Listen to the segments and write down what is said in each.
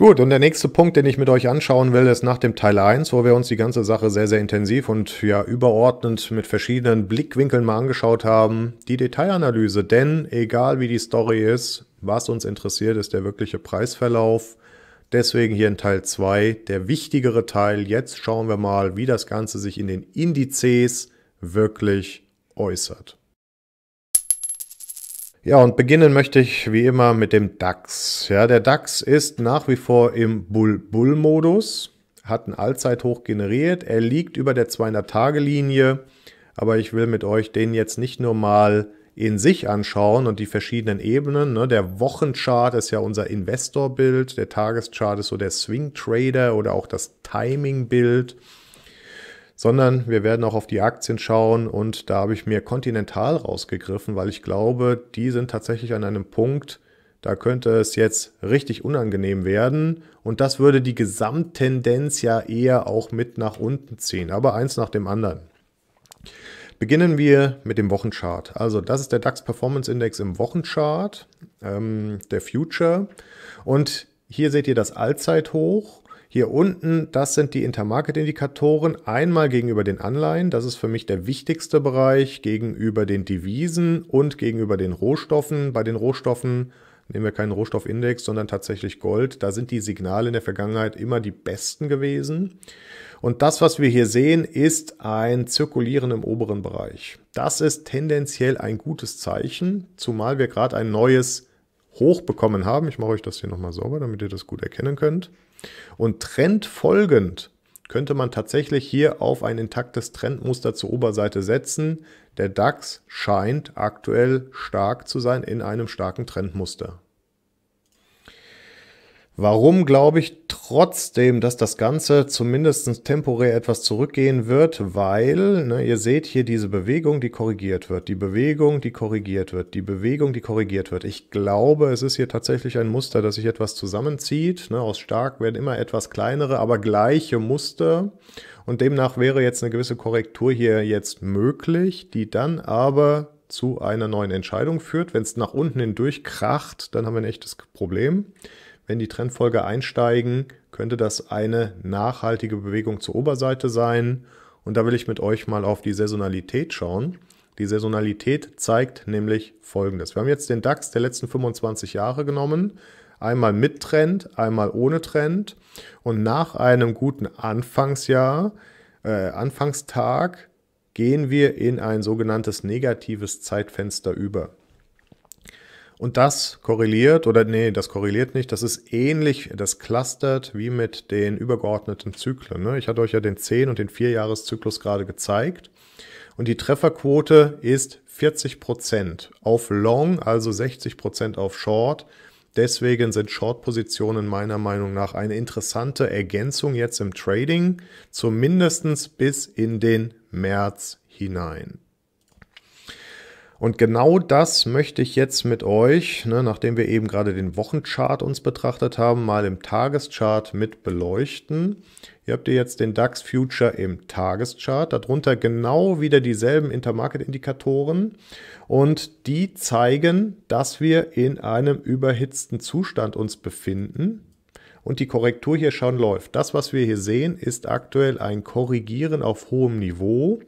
Gut, und der nächste Punkt, den ich mit euch anschauen will, ist nach dem Teil 1, wo wir uns die ganze Sache sehr, sehr intensiv und ja überordnend mit verschiedenen Blickwinkeln mal angeschaut haben, die Detailanalyse. Denn egal wie die Story ist, was uns interessiert, ist der wirkliche Preisverlauf. Deswegen hier in Teil 2, der wichtigere Teil. Jetzt schauen wir mal, wie das Ganze sich in den Indizes wirklich äußert. Ja, und beginnen möchte ich wie immer mit dem DAX. Ja, der DAX ist nach wie vor im Bull-Bull-Modus, hat einen Allzeithoch generiert. Er liegt über der 200-Tage-Linie, aber ich will mit euch den jetzt nicht nur mal in sich anschauen und die verschiedenen Ebenen. Ne? Der Wochenchart ist ja unser Investor-Bild, der Tageschart ist so der Swing Trader oder auch das Timing-Bild sondern wir werden auch auf die Aktien schauen und da habe ich mir Continental rausgegriffen, weil ich glaube, die sind tatsächlich an einem Punkt, da könnte es jetzt richtig unangenehm werden und das würde die Gesamttendenz ja eher auch mit nach unten ziehen, aber eins nach dem anderen. Beginnen wir mit dem Wochenchart. Also das ist der DAX Performance Index im Wochenchart, ähm, der Future. Und hier seht ihr das Allzeithoch. Hier unten, das sind die Intermarket-Indikatoren. Einmal gegenüber den Anleihen, das ist für mich der wichtigste Bereich, gegenüber den Devisen und gegenüber den Rohstoffen. Bei den Rohstoffen nehmen wir keinen Rohstoffindex, sondern tatsächlich Gold. Da sind die Signale in der Vergangenheit immer die besten gewesen. Und das, was wir hier sehen, ist ein Zirkulieren im oberen Bereich. Das ist tendenziell ein gutes Zeichen, zumal wir gerade ein neues hochbekommen haben. Ich mache euch das hier nochmal sauber, damit ihr das gut erkennen könnt. Und trendfolgend könnte man tatsächlich hier auf ein intaktes Trendmuster zur Oberseite setzen. Der DAX scheint aktuell stark zu sein in einem starken Trendmuster. Warum glaube ich trotzdem, dass das Ganze zumindest temporär etwas zurückgehen wird? Weil, ne, ihr seht hier diese Bewegung, die korrigiert wird, die Bewegung, die korrigiert wird, die Bewegung, die korrigiert wird. Ich glaube, es ist hier tatsächlich ein Muster, dass sich etwas zusammenzieht. Ne, aus stark werden immer etwas kleinere, aber gleiche Muster. Und demnach wäre jetzt eine gewisse Korrektur hier jetzt möglich, die dann aber zu einer neuen Entscheidung führt. Wenn es nach unten hindurch kracht, dann haben wir ein echtes Problem wenn die Trendfolge einsteigen, könnte das eine nachhaltige Bewegung zur Oberseite sein. Und da will ich mit euch mal auf die Saisonalität schauen. Die Saisonalität zeigt nämlich Folgendes. Wir haben jetzt den DAX der letzten 25 Jahre genommen. Einmal mit Trend, einmal ohne Trend. Und nach einem guten Anfangsjahr, äh, Anfangstag, gehen wir in ein sogenanntes negatives Zeitfenster über. Und das korreliert, oder nee, das korreliert nicht, das ist ähnlich, das clustert wie mit den übergeordneten Zyklen. Ne? Ich hatte euch ja den 10- und den 4-Jahres-Zyklus gerade gezeigt. Und die Trefferquote ist 40% Prozent auf Long, also 60% Prozent auf Short. Deswegen sind Short-Positionen meiner Meinung nach eine interessante Ergänzung jetzt im Trading, zumindest bis in den März hinein. Und genau das möchte ich jetzt mit euch, ne, nachdem wir eben gerade den Wochenchart uns betrachtet haben, mal im Tageschart mit beleuchten. Hier habt ihr jetzt den DAX Future im Tageschart, darunter genau wieder dieselben Intermarket-Indikatoren und die zeigen, dass wir in einem überhitzten Zustand uns befinden und die Korrektur hier schon läuft. Das, was wir hier sehen, ist aktuell ein Korrigieren auf hohem Niveau.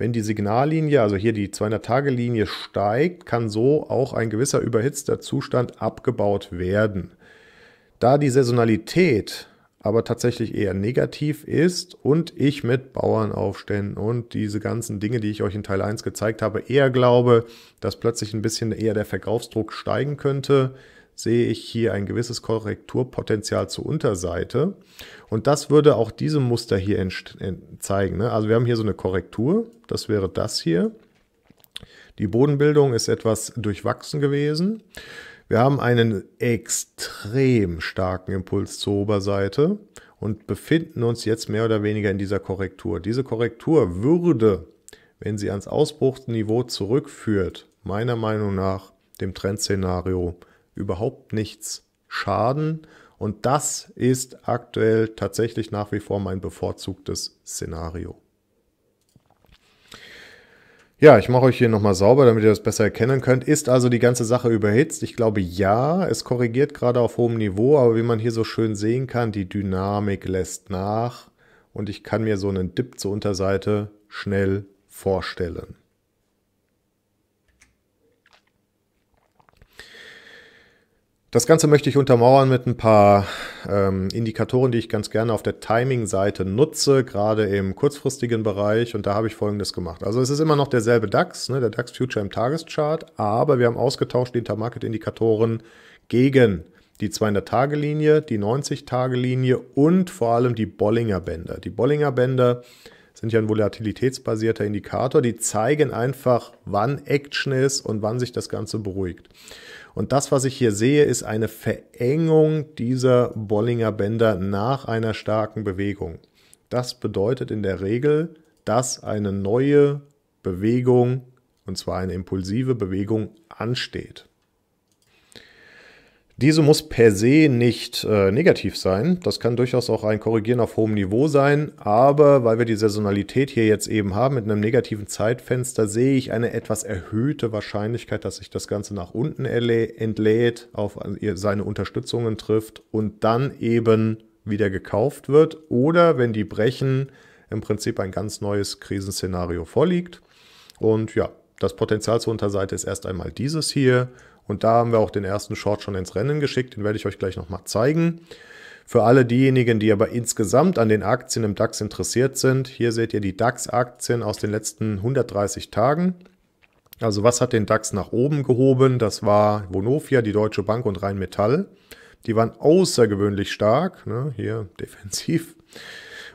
Wenn die Signallinie, also hier die 200-Tage-Linie steigt, kann so auch ein gewisser überhitzter Zustand abgebaut werden. Da die Saisonalität aber tatsächlich eher negativ ist und ich mit Bauernaufständen und diese ganzen Dinge, die ich euch in Teil 1 gezeigt habe, eher glaube, dass plötzlich ein bisschen eher der Verkaufsdruck steigen könnte, sehe ich hier ein gewisses Korrekturpotenzial zur Unterseite. Und das würde auch diesem Muster hier zeigen. Ne? Also wir haben hier so eine Korrektur, das wäre das hier. Die Bodenbildung ist etwas durchwachsen gewesen. Wir haben einen extrem starken Impuls zur Oberseite und befinden uns jetzt mehr oder weniger in dieser Korrektur. Diese Korrektur würde, wenn sie ans Ausbruchsniveau zurückführt, meiner Meinung nach dem Trendszenario überhaupt nichts schaden. Und das ist aktuell tatsächlich nach wie vor mein bevorzugtes Szenario. Ja, ich mache euch hier nochmal sauber, damit ihr das besser erkennen könnt. Ist also die ganze Sache überhitzt? Ich glaube ja, es korrigiert gerade auf hohem Niveau, aber wie man hier so schön sehen kann, die Dynamik lässt nach und ich kann mir so einen Dip zur Unterseite schnell vorstellen. Das Ganze möchte ich untermauern mit ein paar ähm, Indikatoren, die ich ganz gerne auf der Timing-Seite nutze, gerade im kurzfristigen Bereich. Und da habe ich Folgendes gemacht. Also es ist immer noch derselbe DAX, ne, der DAX Future im Tageschart, aber wir haben ausgetauscht die Intermarket-Indikatoren gegen die 200-Tage-Linie, die 90-Tage-Linie und vor allem die Bollinger-Bänder. Die Bollinger-Bänder sind ja ein volatilitätsbasierter Indikator. Die zeigen einfach, wann Action ist und wann sich das Ganze beruhigt. Und das, was ich hier sehe, ist eine Verengung dieser Bollinger Bänder nach einer starken Bewegung. Das bedeutet in der Regel, dass eine neue Bewegung, und zwar eine impulsive Bewegung, ansteht. Diese muss per se nicht äh, negativ sein. Das kann durchaus auch ein Korrigieren auf hohem Niveau sein. Aber weil wir die Saisonalität hier jetzt eben haben mit einem negativen Zeitfenster, sehe ich eine etwas erhöhte Wahrscheinlichkeit, dass sich das Ganze nach unten entlädt, auf also seine Unterstützungen trifft und dann eben wieder gekauft wird. Oder wenn die brechen, im Prinzip ein ganz neues Krisenszenario vorliegt. Und ja, das Potenzial zur Unterseite ist erst einmal dieses hier. Und da haben wir auch den ersten Short schon ins Rennen geschickt. Den werde ich euch gleich nochmal zeigen. Für alle diejenigen, die aber insgesamt an den Aktien im DAX interessiert sind, hier seht ihr die DAX-Aktien aus den letzten 130 Tagen. Also was hat den DAX nach oben gehoben? Das war Vonovia, die Deutsche Bank und Rheinmetall. Die waren außergewöhnlich stark, ne? hier defensiv.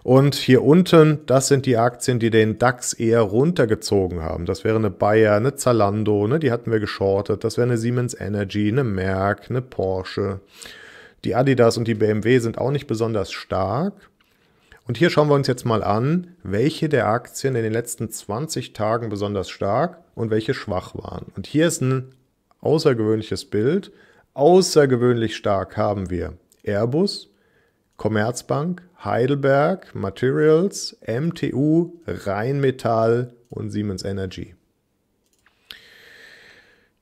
Und hier unten, das sind die Aktien, die den DAX eher runtergezogen haben. Das wäre eine Bayer, eine Zalando, ne, die hatten wir geschortet. Das wäre eine Siemens Energy, eine Merck, eine Porsche. Die Adidas und die BMW sind auch nicht besonders stark. Und hier schauen wir uns jetzt mal an, welche der Aktien in den letzten 20 Tagen besonders stark und welche schwach waren. Und hier ist ein außergewöhnliches Bild. Außergewöhnlich stark haben wir Airbus, Commerzbank, Heidelberg, Materials, MTU, Rheinmetall und Siemens Energy.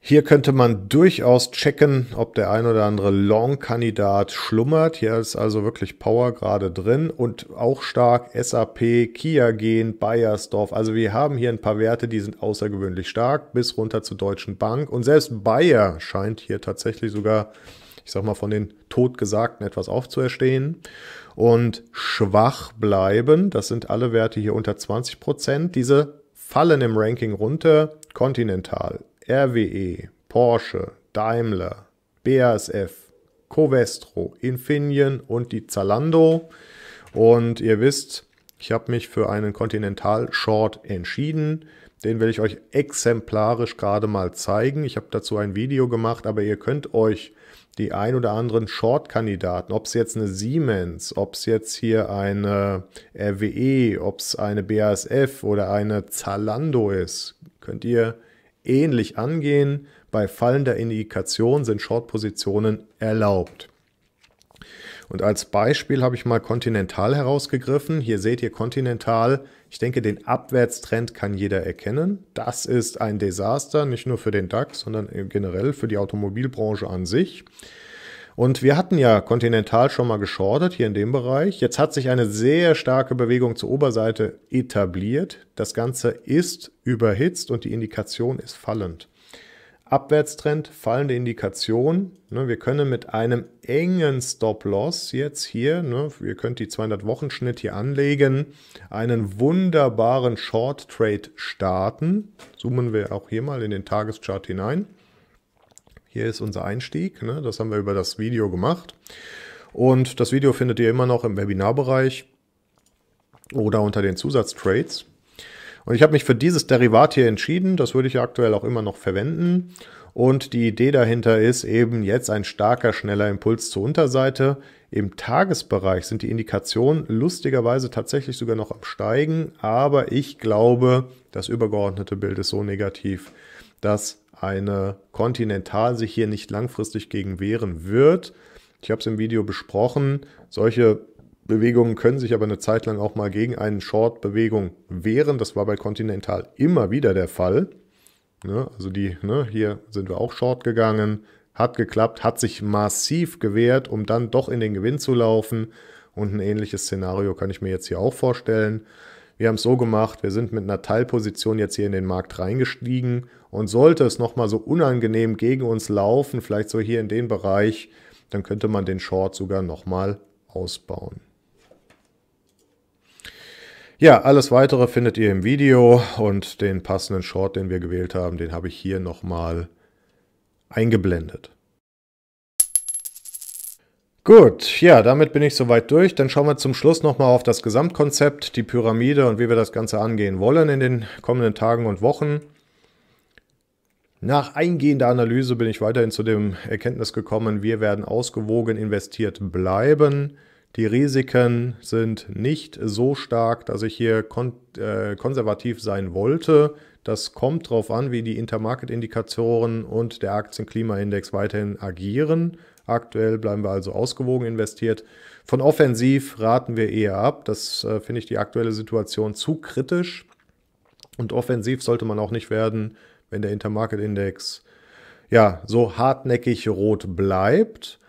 Hier könnte man durchaus checken, ob der ein oder andere Long-Kandidat schlummert. Hier ist also wirklich Power gerade drin und auch stark SAP, Kia Kiagen, Bayersdorf. Also wir haben hier ein paar Werte, die sind außergewöhnlich stark, bis runter zur Deutschen Bank. Und selbst Bayer scheint hier tatsächlich sogar ich sag mal, von den Totgesagten etwas aufzuerstehen. Und schwach bleiben, das sind alle Werte hier unter 20 Prozent. Diese fallen im Ranking runter. Continental, RWE, Porsche, Daimler, BASF, Covestro, Infineon und die Zalando. Und ihr wisst, ich habe mich für einen Continental Short entschieden. Den will ich euch exemplarisch gerade mal zeigen. Ich habe dazu ein Video gemacht, aber ihr könnt euch die ein oder anderen Short-Kandidaten, ob es jetzt eine Siemens, ob es jetzt hier eine RWE, ob es eine BASF oder eine Zalando ist, könnt ihr ähnlich angehen. Bei fallender Indikation sind Short-Positionen erlaubt. Und als Beispiel habe ich mal Continental herausgegriffen. Hier seht ihr Continental ich denke, den Abwärtstrend kann jeder erkennen. Das ist ein Desaster, nicht nur für den DAX, sondern äh, generell für die Automobilbranche an sich. Und wir hatten ja Continental schon mal geschortet hier in dem Bereich. Jetzt hat sich eine sehr starke Bewegung zur Oberseite etabliert. Das Ganze ist überhitzt und die Indikation ist fallend. Abwärtstrend, fallende Indikation. Ne, wir können mit einem engen Stop-Loss jetzt hier, ne, ihr könnt die 200-Wochen-Schnitt hier anlegen, einen wunderbaren Short-Trade starten. Zoomen wir auch hier mal in den Tageschart hinein. Hier ist unser Einstieg, ne, das haben wir über das Video gemacht. Und das Video findet ihr immer noch im Webinarbereich oder unter den Zusatztrades. Und ich habe mich für dieses Derivat hier entschieden. Das würde ich aktuell auch immer noch verwenden. Und die Idee dahinter ist eben jetzt ein starker, schneller Impuls zur Unterseite. Im Tagesbereich sind die Indikationen lustigerweise tatsächlich sogar noch am Steigen, aber ich glaube, das übergeordnete Bild ist so negativ, dass eine Kontinental sich hier nicht langfristig gegen wehren wird. Ich habe es im Video besprochen. Solche Bewegungen können sich aber eine Zeit lang auch mal gegen eine Short-Bewegung wehren. Das war bei Continental immer wieder der Fall. Ne, also die, ne, hier sind wir auch Short gegangen, hat geklappt, hat sich massiv gewehrt, um dann doch in den Gewinn zu laufen. Und ein ähnliches Szenario kann ich mir jetzt hier auch vorstellen. Wir haben es so gemacht, wir sind mit einer Teilposition jetzt hier in den Markt reingestiegen und sollte es nochmal so unangenehm gegen uns laufen, vielleicht so hier in den Bereich, dann könnte man den Short sogar nochmal ausbauen. Ja, alles weitere findet ihr im Video und den passenden Short, den wir gewählt haben, den habe ich hier nochmal eingeblendet. Gut, ja, damit bin ich soweit durch. Dann schauen wir zum Schluss nochmal auf das Gesamtkonzept, die Pyramide und wie wir das Ganze angehen wollen in den kommenden Tagen und Wochen. Nach eingehender Analyse bin ich weiterhin zu dem Erkenntnis gekommen, wir werden ausgewogen investiert bleiben. Die Risiken sind nicht so stark, dass ich hier kon äh, konservativ sein wollte. Das kommt darauf an, wie die Intermarket-Indikatoren und der Aktienklimaindex weiterhin agieren. Aktuell bleiben wir also ausgewogen investiert. Von offensiv raten wir eher ab. Das äh, finde ich die aktuelle Situation zu kritisch. Und offensiv sollte man auch nicht werden, wenn der Intermarket-Index ja so hartnäckig rot bleibt.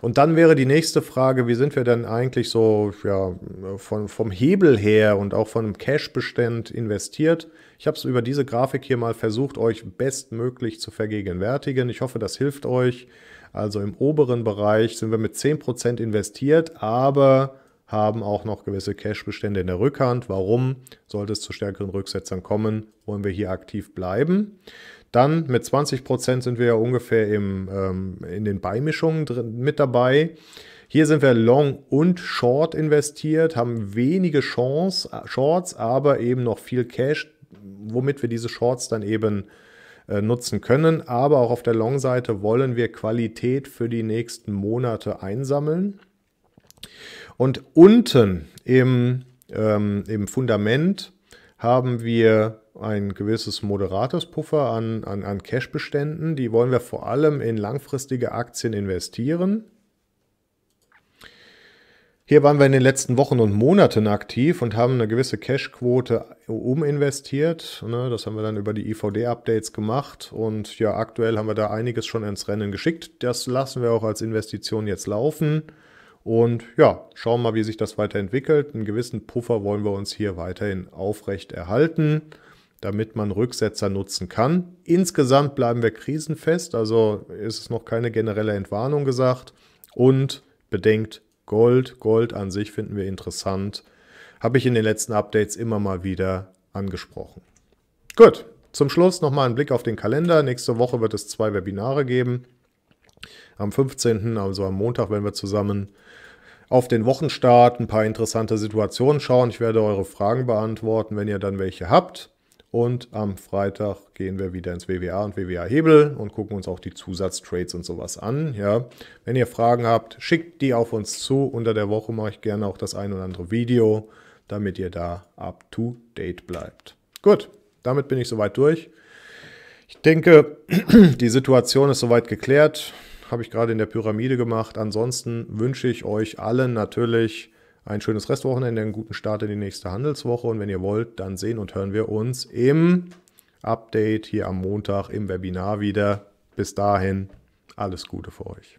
Und dann wäre die nächste Frage, wie sind wir denn eigentlich so ja, von, vom Hebel her und auch von einem Cash-Bestand investiert? Ich habe es über diese Grafik hier mal versucht, euch bestmöglich zu vergegenwärtigen. Ich hoffe, das hilft euch. Also im oberen Bereich sind wir mit 10% investiert, aber haben auch noch gewisse Cash-Bestände in der Rückhand. Warum? Sollte es zu stärkeren Rücksetzern kommen, wollen wir hier aktiv bleiben. Dann mit 20 sind wir ja ungefähr im, ähm, in den Beimischungen drin, mit dabei. Hier sind wir long und short investiert, haben wenige Chance, äh, Shorts, aber eben noch viel Cash, womit wir diese Shorts dann eben äh, nutzen können. Aber auch auf der Long-Seite wollen wir Qualität für die nächsten Monate einsammeln. Und unten im, ähm, im Fundament haben wir ein gewisses moderates Puffer an, an, an Cash-Beständen. Die wollen wir vor allem in langfristige Aktien investieren. Hier waren wir in den letzten Wochen und Monaten aktiv und haben eine gewisse Cash-Quote uminvestiert. Ne? Das haben wir dann über die IVD-Updates gemacht und ja, aktuell haben wir da einiges schon ins Rennen geschickt. Das lassen wir auch als Investition jetzt laufen und ja, schauen mal, wie sich das weiterentwickelt. Einen gewissen Puffer wollen wir uns hier weiterhin aufrecht erhalten damit man Rücksetzer nutzen kann. Insgesamt bleiben wir krisenfest, also ist es noch keine generelle Entwarnung gesagt. Und bedenkt Gold. Gold an sich finden wir interessant. Habe ich in den letzten Updates immer mal wieder angesprochen. Gut, zum Schluss nochmal ein Blick auf den Kalender. Nächste Woche wird es zwei Webinare geben. Am 15., also am Montag, werden wir zusammen auf den Wochenstart ein paar interessante Situationen schauen. Ich werde eure Fragen beantworten, wenn ihr dann welche habt. Und am Freitag gehen wir wieder ins WWA und WWA Hebel und gucken uns auch die Zusatztrades und sowas an. Ja, wenn ihr Fragen habt, schickt die auf uns zu. Unter der Woche mache ich gerne auch das ein oder andere Video, damit ihr da up to date bleibt. Gut, damit bin ich soweit durch. Ich denke, die Situation ist soweit geklärt. Habe ich gerade in der Pyramide gemacht. Ansonsten wünsche ich euch allen natürlich ein schönes Restwochenende, einen guten Start in die nächste Handelswoche und wenn ihr wollt, dann sehen und hören wir uns im Update hier am Montag im Webinar wieder. Bis dahin, alles Gute für euch.